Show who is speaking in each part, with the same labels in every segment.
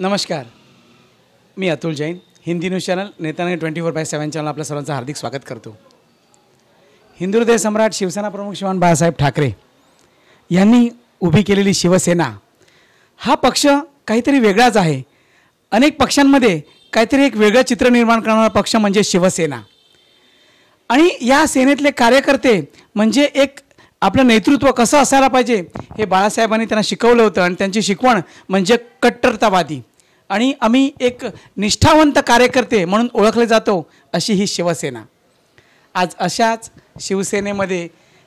Speaker 1: नमस्कार मी Atul Jain Hindi news channel नेताने twenty four by seven channel आपल्या सर्वांचं हार्दिक स्वागत करतो हिंदू हृदय सम्राट शिवसेना प्रमुख शिवान बाळासाहेब ठाकरे यांनी उभी केलेली शिवसेना हा पक्ष काहीतरी वेगळाच आहे अनेक पक्षांमध्ये काहीतरी एक वेगळं चित्र निर्माण करणारा पक्ष म्हणजे शिवसेना आणि या सेनेतले कार्यकर्ते म्हणजे एक आपलं नेतृत्व कसं असायला पाहिजे हे बाळासाहेबांनी त्यांना शिकवलं होतं आणि त्यांची शिकवण म्हणजे कट्टरतावादी आणि आम्ही एक निष्ठावंत कार्यकर्ते म्हणून ओळखले जातो अशी ही शिवसेना आज अशाच शिवसेनेमध्ये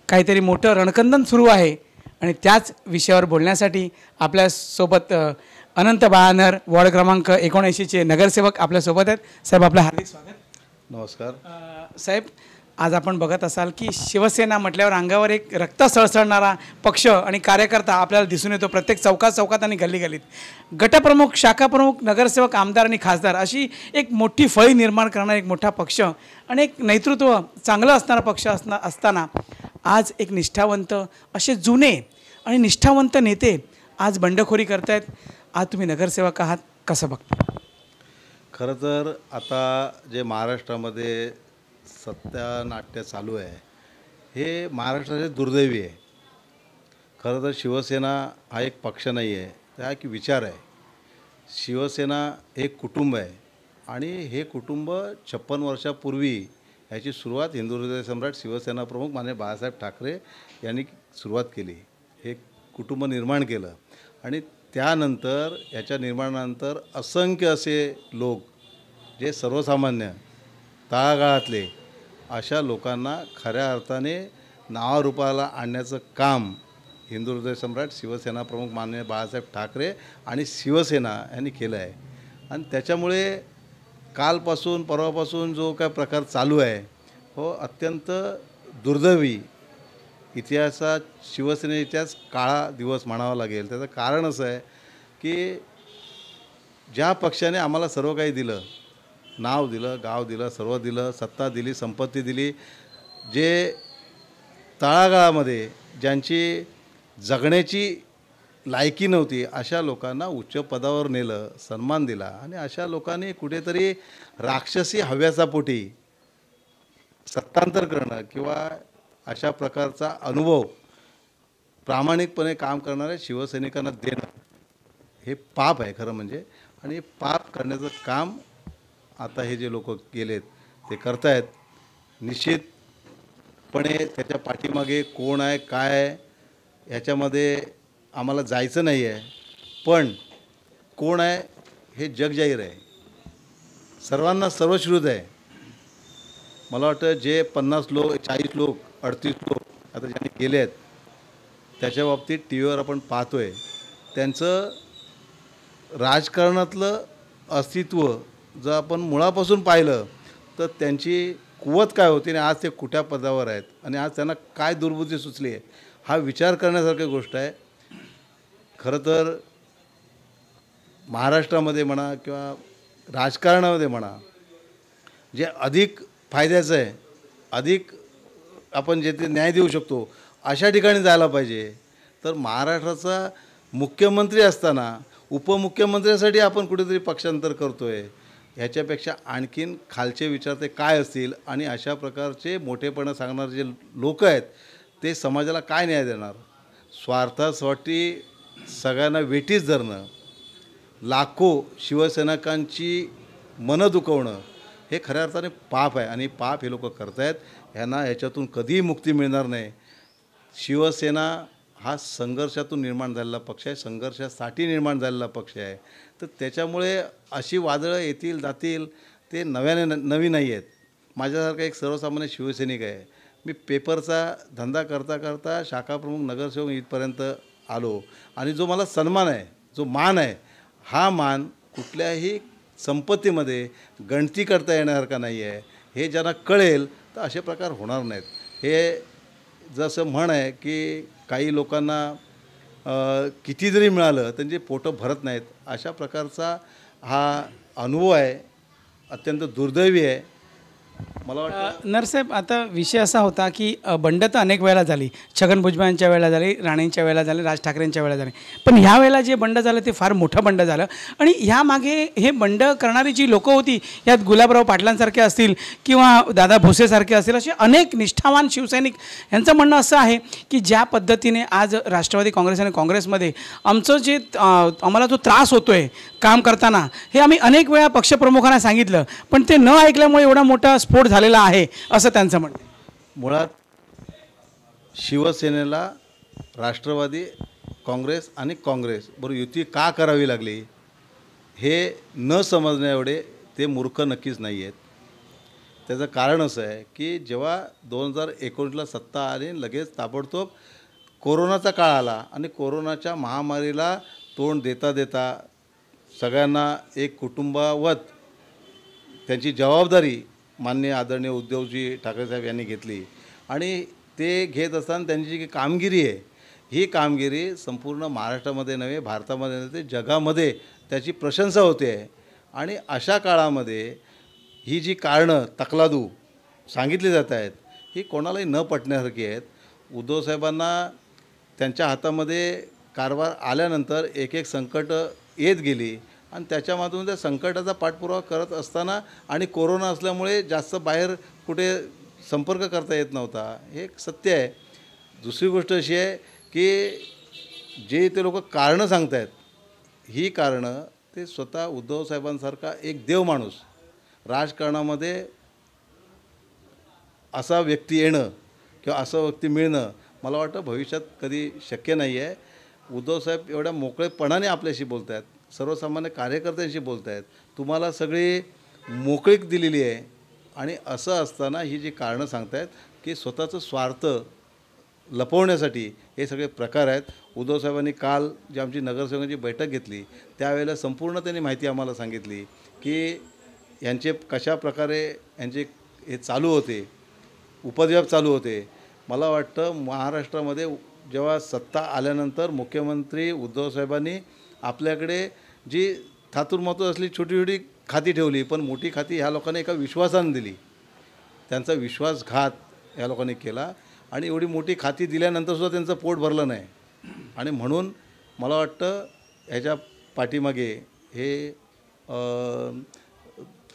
Speaker 1: काहीतरी मोठं रणकंदन सुरू आहे आणि त्याच विषयावर बोलण्यासाठी आपल्यासोबत अनंत बाळानर वॉर्ड क्रमांक एकोणऐंशीचे नगरसेवक आपल्यासोबत आहेत साहेब आपलं हार्दिक स्वागत
Speaker 2: नमस्कार
Speaker 1: साहेब आज आपण बघत असाल की शिवसेना म्हटल्यावर अंगावर एक रक्त सळसळणारा पक्ष आणि कार्यकर्ता आपल्याला दिसून येतो प्रत्येक चौकात चौकात आणि गल्ली गल्लीत गटप्रमुख शाखाप्रमुख नगरसेवक आमदार आणि खासदार अशी एक मोठी फळी निर्माण करणारा एक मोठा पक्ष आणि एक नेतृत्व चांगलं असणारा पक्ष असणार असताना आज एक निष्ठावंत असे जुने आणि निष्ठावंत नेते आज बंडखोरी करतायत आज तुम्ही नगरसेवक आहात कसं बघता
Speaker 2: खरं तर आता जे महाराष्ट्रामध्ये सत्यानाट्य चालू आहे हे महाराष्ट्राचे दुर्दैवी आहे खरं तर शिवसेना हा एक पक्ष नाही आहे त्या एक विचार आहे शिवसेना हे कुटुंब आहे आणि हे कुटुंब छप्पन वर्षापूर्वी याची सुरुवात हिंदू हृदय सम्राट शिवसेना प्रमुख माने बाळासाहेब ठाकरे यांनी सुरुवात केली हे कुटुंब निर्माण केलं आणि त्यानंतर याच्या निर्माणानंतर असंख्य असे लोक जे सर्वसामान्य तळागाळातले अशा लोकांना खऱ्या अर्थाने नावारूपाला आणण्याचं काम हिंदू हृदय सम्राट शिवसेना प्रमुख माननीय बाळासाहेब ठाकरे आणि शिवसेना यांनी केलं आहे आणि त्याच्यामुळे कालपासून परवापासून जो काय प्रकार चालू आहे हो अत्यंत दुर्दैवी इतिहासात शिवसेनेच्याच काळा दिवस म्हणावा लागेल त्याचं कारण असं आहे की ज्या पक्षाने आम्हाला सर्व काही दिलं नाव दिलं गाव दिलं सर्व दिलं सत्ता दिली संपत्ती दिली जे तळागाळामध्ये ज्यांची जगण्याची लायकी नव्हती अशा लोकांना उच्च पदावर नेलं सन्मान दिला आणि अशा लोकांनी कुठेतरी राक्षसी हव्याचा पोटी सत्तांतर करणं किंवा अशा प्रकारचा अनुभव प्रामाणिकपणे काम करणाऱ्या शिवसैनिकांना देणं हे पाप आहे खरं म्हणजे आणि पाप करण्याचं काम आता हे जे लोक गेलेत ते करतायत निश्चितपणे त्याच्या पाठीमागे कोण आहे काय आहे ह्याच्यामध्ये आम्हाला जायचं नाही आहे पण कोण आहे हे जग जाहीर आहे सर्वांना सर्वश्रुत आहे मला वाटतं जे पन्नास लोक चाळीस लोक अडतीस लोक आता ज्यांनी गेले आहेत त्याच्या बाबतीत टी व्हीवर आपण पाहतो आहे त्यांचं राजकारणातलं अस्तित्व जर आपण मुळापासून पाहिलं तर त्यांची कुवत काय होती आणि आज ते कुठ्या पदावर आहेत आणि आज त्यांना काय दुर्बुद्धी सुचली आहे हा विचार करण्यासारखी गोष्ट आहे खरं तर महाराष्ट्रामध्ये म्हणा किंवा राजकारणामध्ये म्हणा जे अधिक फायद्याचं आहे अधिक आपण ते न्याय देऊ शकतो अशा ठिकाणी जायला पाहिजे तर महाराष्ट्राचा मुख्यमंत्री असताना उपमुख्यमंत्र्यासाठी आपण कुठेतरी पक्षांतर करतो आहे ह्याच्यापेक्षा आणखीन खालचे विचार ते काय असतील आणि अशा प्रकारचे मोठेपणा सांगणारे जे लोक आहेत ते समाजाला काय न्याय देणार स्वार्थासाठी सगळ्यांना वेटीच धरणं लाखो शिवसैनिकांची मनं दुखवणं हे खऱ्या अर्थाने पाप आहे आणि पाप हे लोक करत आहेत ह्यांना ह्याच्यातून कधीही मुक्ती मिळणार नाही शिवसेना हा संघर्षातून निर्माण झालेला पक्ष आहे संघर्षासाठी निर्माण झालेला पक्ष आहे तर त्याच्यामुळे अशी वादळं येतील जातील ते नव्याने न नवीन नाही आहेत माझ्यासारखा एक सर्वसामान्य शिवसैनिक आहे मी पेपरचा धंदा करता करता शाखाप्रमुख नगरसेवक इथपर्यंत आलो आणि जो मला सन्मान आहे जो मान आहे हा मान कुठल्याही संपत्तीमध्ये गणती करता येण्यासारखा नाही आहे हे ज्यांना कळेल तर असे प्रकार होणार नाहीत हे जसं म्हण आहे की काही लोकांना किती जरी मिळालं त्यांचे पोटं भरत नाहीत अशा प्रकारचा हा अनुभव आहे अत्यंत दुर्दैवी आहे मला
Speaker 1: वाटतं नरसाहेब आता विषय असा होता की बंड तर अनेक वेळा झाली छगन भुजबळांच्या वेळेला झाली राणेंच्या वेळेला झाली राज ठाकरेंच्या वेळेला झाली पण ह्या वेळेला जे बंड झालं ते फार मोठं बंड झालं आणि ह्यामागे हे बंड करणारी जी लोकं होती यात गुलाबराव पाटलांसारखे असतील किंवा दादा भुसेसारखे असतील असे अनेक निष्ठावान शिवसैनिक यांचं म्हणणं असं आहे की ज्या पद्धतीने आज राष्ट्रवादी काँग्रेस आणि काँग्रेसमध्ये आमचं जे आम्हाला जो त्रास होतो आहे काम करताना हे आम्ही अनेक वेळा पक्षप्रमुखांना सांगितलं पण ते न ऐकल्यामुळे एवढा मोठा स्फोट झाला झालेला आहे असं त्यांचं म्हणणं
Speaker 2: मुळात शिवसेनेला राष्ट्रवादी काँग्रेस आणि काँग्रेस बरोबर युती का करावी लागली हे न समजण्या एवढे ते मूर्ख नक्कीच नाही आहेत त्याचं कारण असं आहे की जेव्हा दोन हजार एकोणीसला सत्ता आली लगेच ताबडतोब कोरोनाचा काळ आला आणि कोरोनाच्या महामारीला तोंड देता देता सगळ्यांना एक कुटुंबावत त्यांची जबाबदारी मान्य आदरणीय उद्धवजी साहेब यांनी घेतली आणि ते घेत असताना त्यांची जी कामगिरी आहे ही कामगिरी संपूर्ण महाराष्ट्रामध्ये नव्हे भारतामध्ये नव्हे जगामध्ये त्याची प्रशंसा होते आहे आणि अशा काळामध्ये ही जी कारणं तकलादू सांगितली जात आहेत ही कोणालाही न पटण्यासारखी आहेत उद्धवसाहेबांना त्यांच्या हातामध्ये कारभार आल्यानंतर एक एक संकट येत गेली आणि त्याच्यामधून त्या संकटाचा पाठपुरावा करत असताना आणि कोरोना असल्यामुळे जास्त बाहेर कुठे संपर्क करता येत नव्हता हे एक सत्य आहे दुसरी गोष्ट अशी आहे की जे ते लोक कारणं आहेत ही कारणं ते स्वतः उद्धव साहेबांसारखा एक देव माणूस राजकारणामध्ये असा व्यक्ती येणं किंवा असं व्यक्ती मिळणं मला वाटतं भविष्यात कधी शक्य नाही आहे उद्धवसाहेब एवढ्या मोकळेपणाने आपल्याशी बोलत आहेत सर्वसामान्य कार्यकर्त्यांशी बोलत आहेत तुम्हाला सगळी मोकळीक दिलेली आहे आणि असं असताना ही जी कारणं सांगतायत की स्वतःचं स्वार्थ लपवण्यासाठी हे सगळे प्रकार आहेत उद्धवसाहेबांनी काल जी आमची नगरसेवकांची बैठक घेतली त्यावेळेला संपूर्ण त्यांनी माहिती आम्हाला सांगितली की यांचे कशा प्रकारे यांचे हे चालू होते उपद्व्याप चालू होते मला वाटतं महाराष्ट्रामध्ये जेव्हा सत्ता आल्यानंतर मुख्यमंत्री उद्धवसाहेबांनी आपल्याकडे जी थातूरमातूर असली छोटी छोटी खाती ठेवली पण मोठी खाती ह्या लोकांनी एका विश्वासानं दिली त्यांचा विश्वासघात ह्या लोकांनी केला आणि एवढी मोठी खाती दिल्यानंतरसुद्धा त्यांचं पोट भरलं नाही आणि म्हणून मला वाटतं ह्याच्या पाठीमागे हे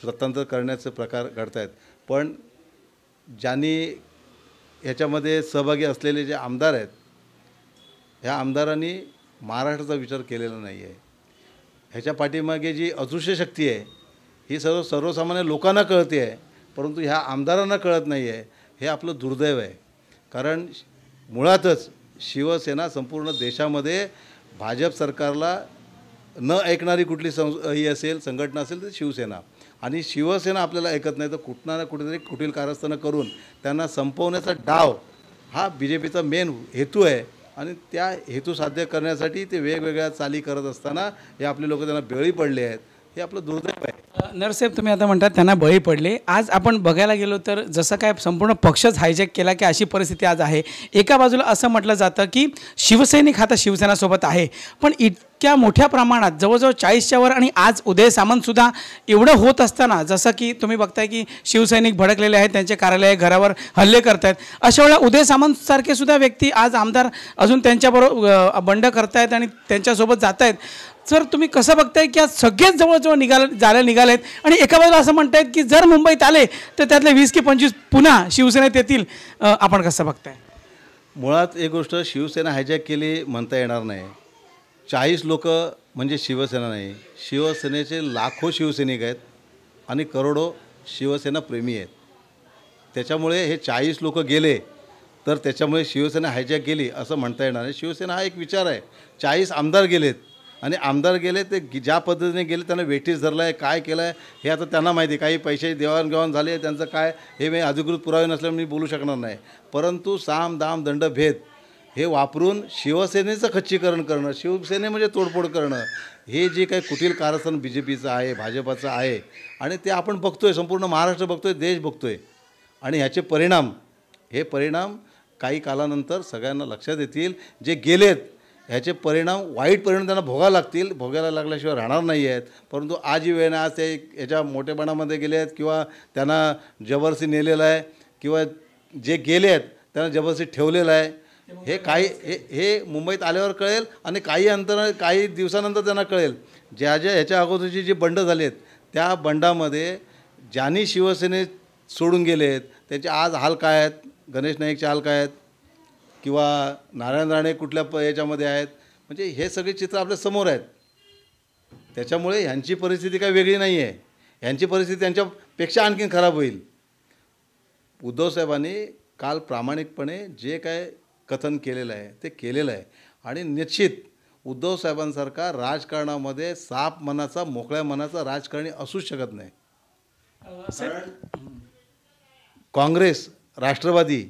Speaker 2: स्वतंत्र करण्याचे प्रकार घडत आहेत पण ज्यांनी ह्याच्यामध्ये सहभागी असलेले जे आमदार आहेत ह्या आमदारांनी महाराष्ट्राचा विचार केलेला नाही आहे ह्याच्या पाठीमागे जी अदृश्य शक्ती आहे ही सर्व सर्वसामान्य लोकांना कळते आहे परंतु ह्या आमदारांना कळत नाही आहे हे आपलं दुर्दैव आहे कारण मुळातच शिवसेना संपूर्ण देशामध्ये भाजप सरकारला न ऐकणारी कुठली सं ही असेल संघटना असेल तर शिवसेना आणि शिवसेना आपल्याला ऐकत नाही तर कुठना ना कुठेतरी कुठील कारस्थानं करून त्यांना संपवण्याचा डाव हा बी जे पीचा मेन हेतू आहे आणि त्या हेतू साध्य करण्यासाठी ते वेगवेगळ्या चाली करत असताना हे आपले लोक त्यांना बेळी पडले आहेत हे आपलं दुर्दैव आहे
Speaker 1: नरसाहेब तुम्ही आता म्हणतात त्यांना बळी पडले आज आपण बघायला गेलो तर जसं काय संपूर्ण पक्षच हायजॅक केला की अशी परिस्थिती आज आहे एका बाजूला असं म्हटलं जातं की शिवसैनिक आता शिवसेनासोबत आहे पण इतक्या मोठ्या प्रमाणात जवळजवळ चाळीसच्या वर आणि आज उदय सामंतसुद्धा एवढं होत असताना जसं की तुम्ही बघताय की शिवसैनिक भडकलेले आहेत त्यांचे कार्यालय घरावर हल्ले करतायत अशा वेळेला उदय सारखे सुद्धा व्यक्ती आज आमदार अजून त्यांच्याबरोबर बंड करतायत आणि त्यांच्यासोबत जात आहेत सर तुम्ही कसं बघताय की आज सगळेच जवळजवळ निघाल जायला निघाले आहेत आणि एका बाजूला असं म्हणतायत की जर मुंबईत आले तर त्यातले वीस की पंचवीस पुन्हा शिवसेनेत येतील आपण कसं बघताय
Speaker 2: मुळात एक गोष्ट शिवसेना हायजॅक केली म्हणता येणार नाही चाळीस लोक म्हणजे शिवसेना नाही शिवसेनेचे लाखो शिवसैनिक आहेत आणि करोडो शिवसेना प्रेमी आहेत त्याच्यामुळे हे चाळीस लोक गेले तर त्याच्यामुळे शिवसेना हायजॅक गेली असं म्हणता येणार नाही शिवसेना हा एक विचार आहे चाळीस आमदार गेलेत आणि आमदार गेले ते ज्या पद्धतीने गेले त्यांना वेठीस धरलं आहे काय केलं आहे हे आता त्यांना माहिती आहे काही पैसे देवाणघेवाण झाले त्यांचं काय हे मी अधिकृत पुरावे नसल्यामुळे मी बोलू शकणार नाही परंतु साम दाम दंड भेद हे वापरून शिवसेनेचं खच्चीकरण करणं शिवसेने म्हणजे तोडफोड करणं हे जे काही कुठील कारस्थान बी जे पीचं आहे भाजपाचं आहे आणि ते आपण बघतो आहे संपूर्ण महाराष्ट्र बघतो आहे देश बघतो आहे आणि ह्याचे परिणाम हे परिणाम काही कालानंतर सगळ्यांना लक्षात येतील जे गेलेत ह्याचे परिणाम वाईट परिणाम त्यांना भोगायला लागतील भोगायला लागल्याशिवाय राहणार नाही आहेत परंतु आज आजीवेने आज ते याच्या मोठेपणामध्ये गेले आहेत किंवा त्यांना जबरसी नेलेलं आहे किंवा जे गेले आहेत त्यांना जबरसी ठेवलेलं आहे हे काही हे हे मुंबईत आल्यावर कळेल आणि काही अंतर काही दिवसानंतर त्यांना कळेल ज्या ज्या ह्याच्या अगोदरचे जे बंड झाले आहेत त्या बंडामध्ये ज्यांनी शिवसेने सोडून गेले आहेत त्याचे आज हाल काय आहेत गणेश नाईकचे हाल काय आहेत किंवा नारायण राणे कुठल्या प याच्यामध्ये आहेत म्हणजे हे सगळे चित्र आपल्या समोर आहेत त्याच्यामुळे ह्यांची परिस्थिती काही वेगळी नाही आहे ह्यांची परिस्थिती त्यांच्यापेक्षा आणखीन खराब होईल उद्धवसाहेबांनी काल प्रामाणिकपणे जे काय कथन केलेलं आहे ते केलेलं आहे आणि निश्चित उद्धवसाहेबांसारखा राजकारणामध्ये साप मनाचा मोकळ्या मनाचा राजकारणी असूच शकत नाही काँग्रेस राष्ट्रवादी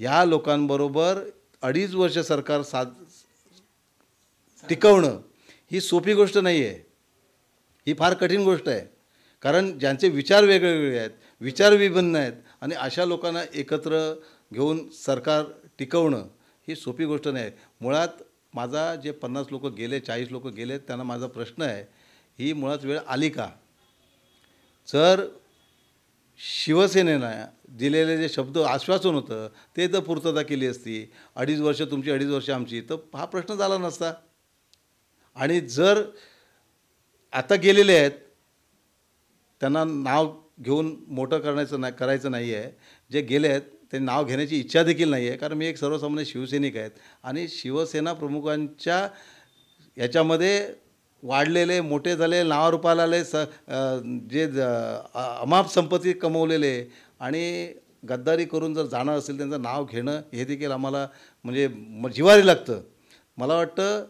Speaker 2: या लोकांबरोबर अडीच वर्ष सरकार साज टिकवणं ही सोपी गोष्ट नाही आहे ही फार कठीण गोष्ट आहे कारण ज्यांचे विचार वेगवेगळे आहेत विचार विभिन्न आहेत आणि अशा लोकांना एकत्र घेऊन सरकार टिकवणं ही सोपी गोष्ट नाही आहे मुळात माझा जे पन्नास लोक गेले चाळीस लोक गेले त्यांना माझा प्रश्न आहे ही मुळात वेळ आली का जर शिवसेनेनं दिलेले जे शब्द आश्वासन होतं ते तर पूर्तता केली असती अडीच वर्ष तुमची अडीच वर्ष आमची तर हा प्रश्न झाला नसता आणि जर आता गेलेले आहेत त्यांना नाव घेऊन मोठं करण्याचं नाही करायचं नाही आहे जे गेले आहेत ते नाव घेण्याची इच्छा देखील नाही आहे कारण मी एक सर्वसामान्य शिवसैनिक आहेत आणि शिवसेना प्रमुखांच्या याच्यामध्ये वाढलेले मोठे झाले नावारूपाला आले स जे अमाप संपत्ती कमवलेले आणि गद्दारी करून जर जाणार असेल त्यांचं नाव घेणं हे देखील आम्हाला म्हणजे जिवारी लागतं मला वाटतं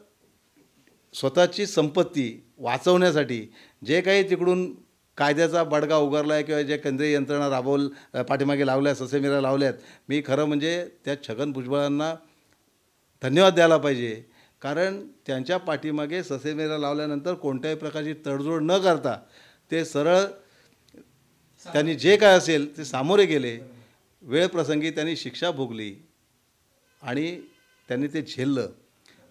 Speaker 2: स्वतःची संपत्ती वाचवण्यासाठी जे काही तिकडून कायद्याचा बडगा उगारला आहे किंवा जे केंद्रीय यंत्रणा राबवल पाठीमागे लावल्या ससेमिरा लावल्यात मी खरं म्हणजे त्या छगन भुजबळांना धन्यवाद द्यायला पाहिजे कारण त्यांच्या पाठीमागे ससेमेरा लावल्यानंतर कोणत्याही प्रकारची तडजोड न करता ते सरळ त्यांनी जे काय असेल ते सामोरे गेले वेळप्रसंगी त्यांनी शिक्षा भोगली आणि त्यांनी ते झेललं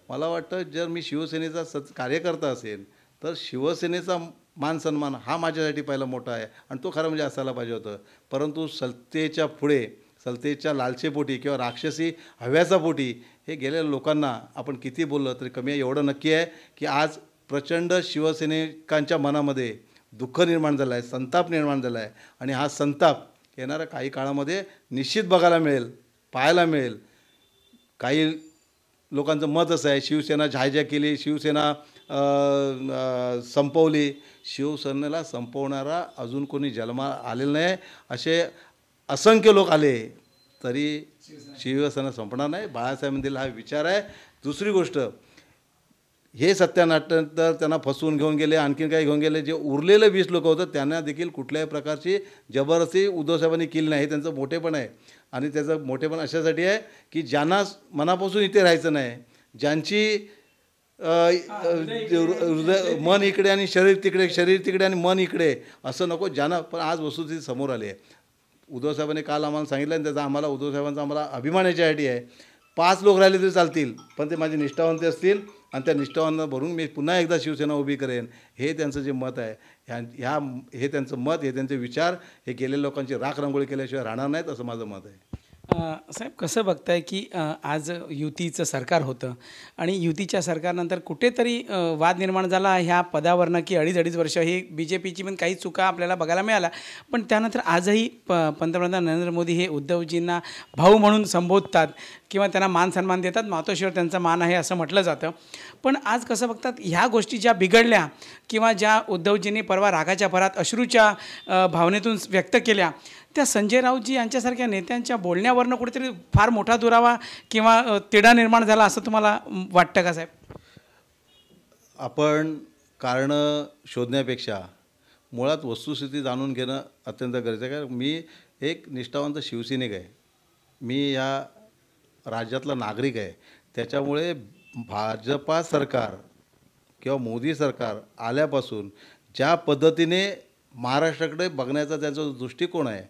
Speaker 2: मला वाटतं जर मी शिवसेनेचा सच कार्यकर्ता असेल तर शिवसेनेचा मान सन्मान हा माझ्यासाठी पहिला मोठा आहे आणि तो खरं म्हणजे असायला पाहिजे होतं परंतु सत्तेच्या पुढे सलतेच्या लालचेपोटी किंवा राक्षसी हव्याचा पोटी हे गेलेल्या लोकांना आपण किती बोललं तरी कमी आहे एवढं नक्की आहे की आज प्रचंड शिवसैनिकांच्या मनामध्ये दुःख निर्माण झालं आहे संताप निर्माण झाला आहे आणि हा संताप येणाऱ्या काही काळामध्ये निश्चित बघायला मिळेल पाहायला मिळेल काही लोकांचं मत असं आहे शिवसेना झायजा केली शिवसेना संपवली शिवसेनेला संपवणारा अजून कोणी जन्मा आलेला नाही असे असंख्य लोक आले तरी शिवसेना संपणार नाही बाळासाहेबांतील हा विचार आहे दुसरी गोष्ट हे सत्यनाट्य तर त्यांना फसवून घेऊन गेले आणखीन काही घेऊन गेले जे उरलेले वीस लोक होतं त्यांना देखील कुठल्याही प्रकारची जबरदस्ती उद्धवसाहेबांनी केली नाही हे त्यांचं मोठेपण आहे आणि त्याचं मोठेपण अशासाठी आहे की ज्यांना मनापासून इथे राहायचं नाही ज्यांची हृदय मन इकडे आणि शरीर तिकडे शरीर तिकडे आणि मन इकडे असं नको ज्यांना पण आज वस्तुस्थिती समोर आली आहे उद्धवसाहेबांनी काल आम्हाला सांगितलं आणि त्याचा आम्हाला उद्धवसाहेबांचा आम्हाला अभिमान याच्यासाठी आहे पाच लोक राहिले तरी चालतील पण ते माझे निष्ठावंत असतील आणि त्या निष्ठावंत भरून मी पुन्हा एकदा शिवसेना उभी करेन हे त्यांचं जे मत आहे ह्या ह्या हे त्यांचं मत हे त्यांचे विचार हे गेलेल्या लोकांची राख रांगोळी केल्याशिवाय राहणार नाहीत असं माझं मत आहे
Speaker 1: साहेब कसं बघताय की आज युतीचं सरकार होतं आणि युतीच्या सरकारनंतर कुठेतरी वाद निर्माण झाला ह्या पदावरनं की अडीच अडीच वर्ष ही बी जे पीची पण काही चुका आपल्याला बघायला मिळाल्या पण त्यानंतर आजही प पंतप्रधान नरेंद्र मोदी हे उद्धवजींना भाऊ म्हणून संबोधतात किंवा त्यांना मान सन्मान देतात मातोश्रीवर त्यांचा मान आहे असं म्हटलं जातं पण आज कसं बघतात ह्या गोष्टी ज्या बिघडल्या किंवा ज्या उद्धवजींनी परवा रागाच्या भरात अश्रूच्या भावनेतून व्यक्त केल्या त्या संजय राऊतजी यांच्यासारख्या नेत्यांच्या बोलण्यावरनं कुठेतरी फार मोठा दुरावा किंवा तिढा निर्माण झाला असं तुम्हाला वाटतं का साहेब
Speaker 2: आपण कारणं शोधण्यापेक्षा मुळात वस्तुस्थिती जाणून घेणं अत्यंत गरजेचं आहे कारण मी एक निष्ठावंत शिवसैनिक आहे मी या राज्यातला नागरिक आहे त्याच्यामुळे भाजपा सरकार किंवा मोदी सरकार आल्यापासून ज्या पद्धतीने महाराष्ट्राकडे बघण्याचा त्यांचा दृष्टिकोन आहे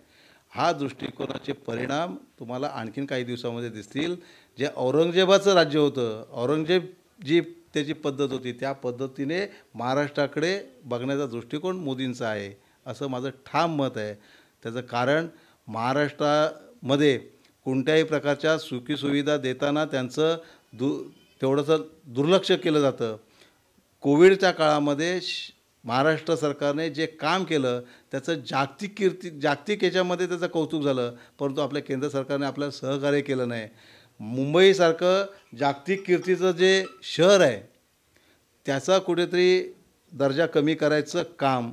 Speaker 2: हा दृष्टिकोनाचे परिणाम तुम्हाला आणखीन काही दिवसामध्ये दिसतील जे औरंगजेबाचं राज्य होतं औरंगजेब जी त्याची पद्धत होती त्या पद्धतीने महाराष्ट्राकडे बघण्याचा दृष्टिकोन मोदींचा आहे असं माझं ठाम मत आहे त्याचं कारण महाराष्ट्रामध्ये कोणत्याही प्रकारच्या सुखीसुविधा देताना त्यांचं दु तेवढंसं दुर्लक्ष केलं जातं कोविडच्या काळामध्ये श महाराष्ट्र सरकारने जे काम केलं त्याचं जागतिक कीर्ती जागतिक याच्यामध्ये त्याचं कौतुक झालं परंतु आपल्या केंद्र सरकारने आपल्याला सहकार्य केलं नाही मुंबईसारखं जागतिक कीर्तीचं जे शहर आहे त्याचा कुठेतरी दर्जा कमी करायचं काम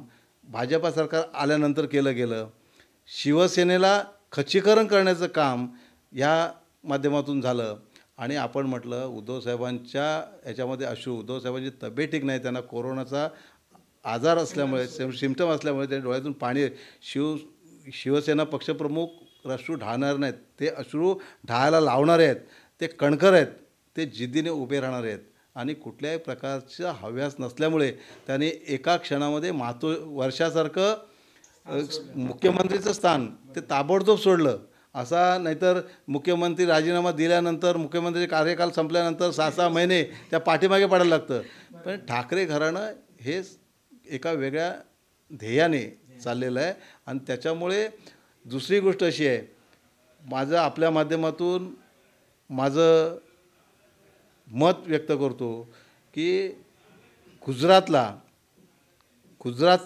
Speaker 2: भाजपा सरकार आल्यानंतर केलं गेलं शिवसेनेला खच्चीकरण करण्याचं काम ह्या माध्यमातून झालं आणि आपण म्हटलं उद्धवसाहेबांच्या याच्यामध्ये अश्रू उद्धवसाहेबांची तब्येत ठीक नाही त्यांना कोरोनाचा आजार असल्यामुळे सिमटम असल्यामुळे त्या डोळ्यातून पाणी शिव शिवसेना पक्षप्रमुख अश्रू ढाळणार नाहीत ते अश्रू ढाळायला लावणारे आहेत ते कणखर आहेत ते जिद्दीने उभे राहणार आहेत आणि कुठल्याही प्रकारचा हव्यास नसल्यामुळे त्यांनी एका क्षणामध्ये मातो वर्षासारखं मुख्यमंत्रीचं स्थान ते ताबडतोब सोडलं असा नाहीतर मुख्यमंत्री राजीनामा दिल्यानंतर मुख्यमंत्री कार्यकाल संपल्यानंतर सहा सहा महिने त्या पाठीमागे पडायला लागतं पण ठाकरे घराणं हे एका वेगळ्या ध्येयाने चाललेलं आहे आणि त्याच्यामुळे दुसरी गोष्ट अशी आहे माझं आपल्या माध्यमातून माझं मत व्यक्त करतो की गुजरातला गुजरात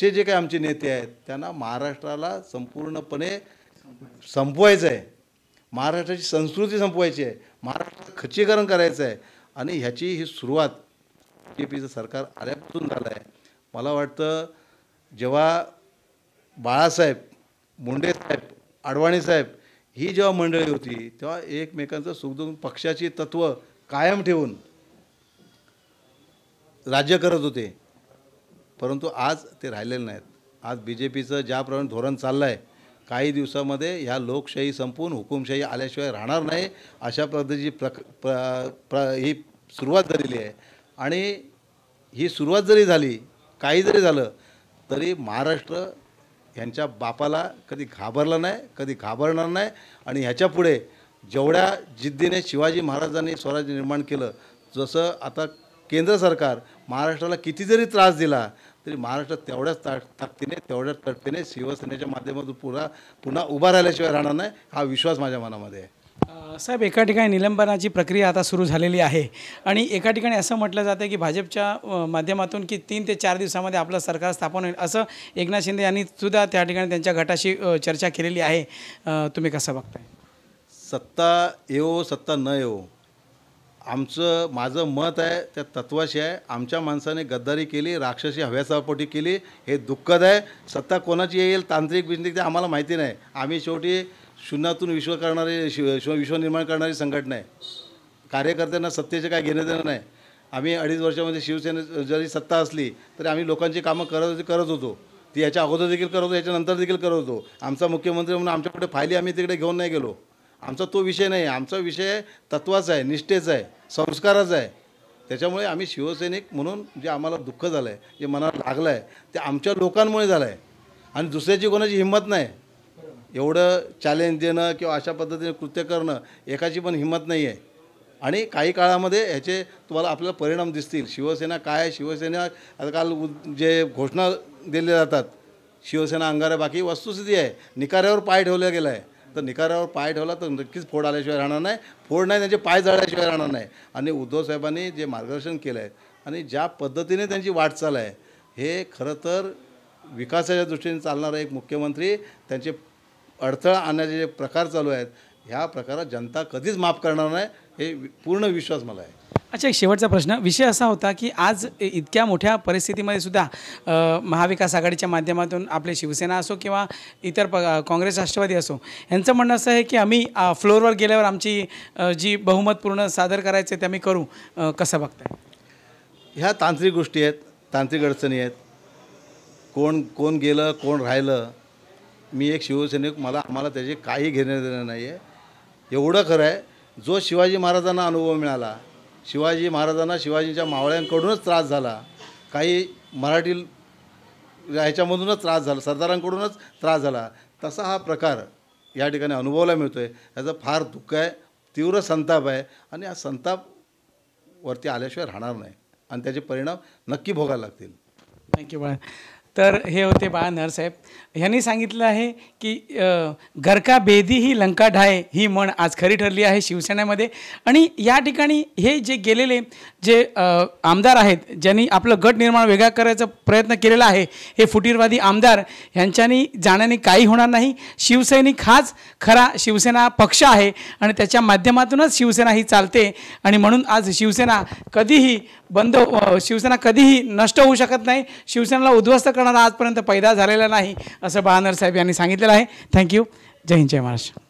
Speaker 2: चे जे काही आमचे नेते आहेत त्यांना महाराष्ट्राला संपूर्णपणे संपवायचं आहे महाराष्ट्राची संस्कृती संपवायची आहे महाराष्ट्राचं खच्चीकरण करायचं आहे आणि ह्याची ही सुरुवात जे पीचं सरकार आल्यापासून झालं आहे मला वाटतं जेव्हा बाळासाहेब मुंडे साहेब अडवाणी साहेब ही जेव्हा मंडळी होती तेव्हा एकमेकांचं सुखदुख पक्षाची तत्त्व कायम ठेवून राज्य करत होते परंतु आज ते राहिलेले नाहीत आज बी जे पीचं ज्याप्रमाणे धोरण चाललं आहे काही दिवसामध्ये ह्या लोकशाही संपून हुकुमशाही आल्याशिवाय राहणार नाही अशा पद्धतीची प्रक प्र प्र ही सुरुवात झालेली आहे आणि ही सुरुवात जरी झाली काही जरी झालं तरी महाराष्ट्र ह्यांच्या बापाला कधी घाबरला नाही कधी घाबरणार नाही आणि ह्याच्यापुढे जेवढ्या जिद्दीने शिवाजी महाराजांनी स्वराज्य निर्माण केलं जसं आता केंद्र सरकार महाराष्ट्राला किती जरी त्रास दिला तरी महाराष्ट्र तेवढ्याच ता ताकदीने तेवढ्याच तडफीने शिवसेनेच्या माध्यमातून पुरा पुन्हा उभा राहिल्याशिवाय राहणार नाही हा विश्वास माझ्या मनामध्ये आहे
Speaker 1: साहेब एका ठिकाणी निलंबनाची प्रक्रिया आता सुरू झालेली आहे आणि एका ठिकाणी असं म्हटलं जातं की भाजपच्या माध्यमातून की तीन ते चार दिवसामध्ये आपलं सरकार स्थापन होईल असं एकनाथ शिंदे यांनी सुद्धा त्या ठिकाणी त्यांच्या गटाशी चर्चा केलेली आहे तुम्ही कसं बघताय
Speaker 2: सत्ता येवो सत्ता न येवो आमचं माझं मत आहे त्या तत्वाशी आहे आमच्या माणसाने गद्दारी केली राक्षसी हव्यासापोटी केली हे दुःखद आहे सत्ता कोणाची येईल तांत्रिक बिजनिक ते आम्हाला माहिती नाही आम्ही शेवटी शून्यातून विश्व करणारे शिव विश्व निर्माण करणारी संघटना आहे कार्यकर्त्यांना सत्तेचे काय घेणं देणं नाही आम्ही अडीच वर्षामध्ये शिवसेने जरी सत्ता असली तरी आम्ही लोकांची कामं करत करत होतो ती याच्या अगोदर देखील करत होतो याच्यानंतर देखील करत होतो आमचा मुख्यमंत्री म्हणून आमच्याकडे फायली आम्ही तिकडे घेऊन नाही गेलो आमचा तो विषय नाही आमचा विषय तत्वाचा आहे निष्ठेचा आहे संस्काराचा आहे त्याच्यामुळे आम्ही शिवसैनिक म्हणून जे आम्हाला दुःख झालं आहे जे मनाला लागलं आहे ते आमच्या लोकांमुळे झालं आहे आणि दुसऱ्याची कोणाची हिंमत नाही एवढं चॅलेंज देणं किंवा अशा पद्धतीने कृत्य करणं एकाची पण हिंमत नाही आहे आणि काही काळामध्ये ह्याचे तुम्हाला आपल्याला परिणाम दिसतील शिवसेना काय आहे शिवसेना आता काल जे घोषणा दिल्या जातात शिवसेना अंगारा बाकी वस्तुस्थिती आहे निकाऱ्यावर पाय ठेवल्या गेला आहे तर निकारावर पाय ठेवला तर नक्कीच फोड आल्याशिवाय राहणार नाही फोड नाही त्यांचे पाय जळल्याशिवाय राहणार नाही आणि उद्धवसाहेबांनी जे मार्गदर्शन केलं आहे आणि ज्या पद्धतीने त्यांची वाटचाल आहे हे खरं तर विकासाच्या दृष्टीने चालणारा एक मुख्यमंत्री त्यांचे अडथळा आणण्याचे जे प्रकार चालू आहेत ह्या प्रकारात जनता कधीच माफ करणार नाही हे पूर्ण विश्वास मला आहे
Speaker 1: अच्छा एक शेवटचा प्रश्न विषय असा होता की आज इतक्या मोठ्या परिस्थितीमध्ये सुद्धा महाविकास आघाडीच्या माध्यमातून आपले शिवसेना असो किंवा इतर प काँग्रेस राष्ट्रवादी असो यांचं म्हणणं असं आहे की आम्ही फ्लोअरवर गेल्यावर आमची जी बहुमत पूर्ण
Speaker 2: सादर करायचे ते आम्ही करू कसं बघताय ह्या तांत्रिक गोष्टी आहेत तांत्रिक अडचणी आहेत कोण कोण गेलं कोण राहिलं मी एक शिवसैनिक मला आम्हाला त्याचे काही घेणं देणं नाही आहे एवढं खरं आहे जो शिवाजी महाराजांना अनुभव मिळाला शिवाजी महाराजांना शिवाजींच्या मावळ्यांकडूनच त्रास झाला काही मराठी ह्याच्यामधूनच त्रास झाला सरदारांकडूनच त्रास झाला तसा हा प्रकार या ठिकाणी अनुभवला मिळतो आहे याचं फार दुःख आहे तीव्र संताप आहे आणि हा संताप वरती आल्याशिवाय राहणार नाही आणि त्याचे परिणाम नक्की भोगायला लागतील थँक्यू मॅम तर हे होते बाळा नरसाहेब ह्यांनी सांगितलं आहे की
Speaker 1: घरका बेदी ही लंका ढाय ही म्हण आज खरी ठरली आहे शिवसेनेमध्ये आणि या ठिकाणी हे जे गेलेले जे आमदार आहेत ज्यांनी आपलं गट निर्माण वेगळा करायचा प्रयत्न केलेला आहे हे फुटीरवादी आमदार ह्यांच्यानी जाण्याने काही होणार नाही शिवसैनिक हाच खरा शिवसेना पक्ष आहे आणि त्याच्या माध्यमातूनच शिवसेना ही चालते आणि म्हणून आज शिवसेना कधीही बंद शिवसेना कधीही नष्ट होऊ शकत नाही शिवसेनेला उद्ध्वस्त करणं कोणाला आजपर्यंत पैदा झालेला नाही असं बहानर साहेब यांनी सांगितलेलं आहे थँक्यू जय हिंद जय महाराष्ट्र